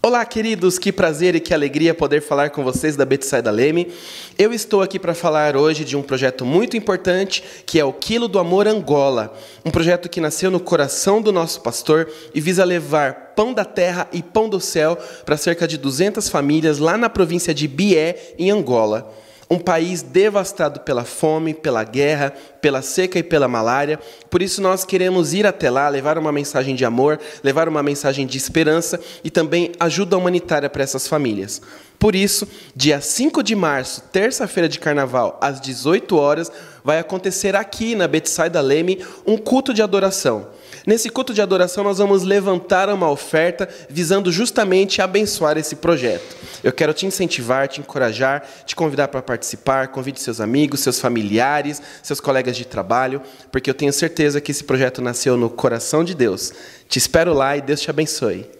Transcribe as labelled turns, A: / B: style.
A: Olá, queridos, que prazer e que alegria poder falar com vocês da Betsaida Leme. Eu estou aqui para falar hoje de um projeto muito importante que é o Quilo do Amor Angola, um projeto que nasceu no coração do nosso pastor e visa levar pão da terra e pão do céu para cerca de 200 famílias lá na província de Bié, em Angola um país devastado pela fome, pela guerra, pela seca e pela malária. Por isso, nós queremos ir até lá, levar uma mensagem de amor, levar uma mensagem de esperança e também ajuda humanitária para essas famílias. Por isso, dia 5 de março, terça-feira de carnaval, às 18 horas, vai acontecer aqui na Betsaida Leme um culto de adoração. Nesse culto de adoração, nós vamos levantar uma oferta visando justamente abençoar esse projeto. Eu quero te incentivar, te encorajar, te convidar para participar. Convide seus amigos, seus familiares, seus colegas de trabalho, porque eu tenho certeza que esse projeto nasceu no coração de Deus. Te espero lá e Deus te abençoe.